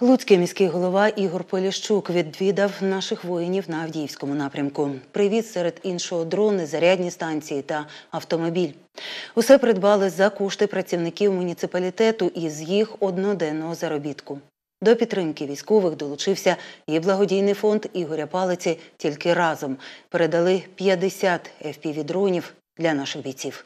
Луцький міський голова Ігор Поліщук відвідав наших воїнів на Авдіївському напрямку. Привіт серед іншого дрони, зарядні станції та автомобіль. Усе придбали за кошти працівників муніципалітету і з їх одноденного заробітку. До підтримки військових долучився і благодійний фонд Ігоря Палиці. Тільки разом передали 50 fpv дронів для наших бійців.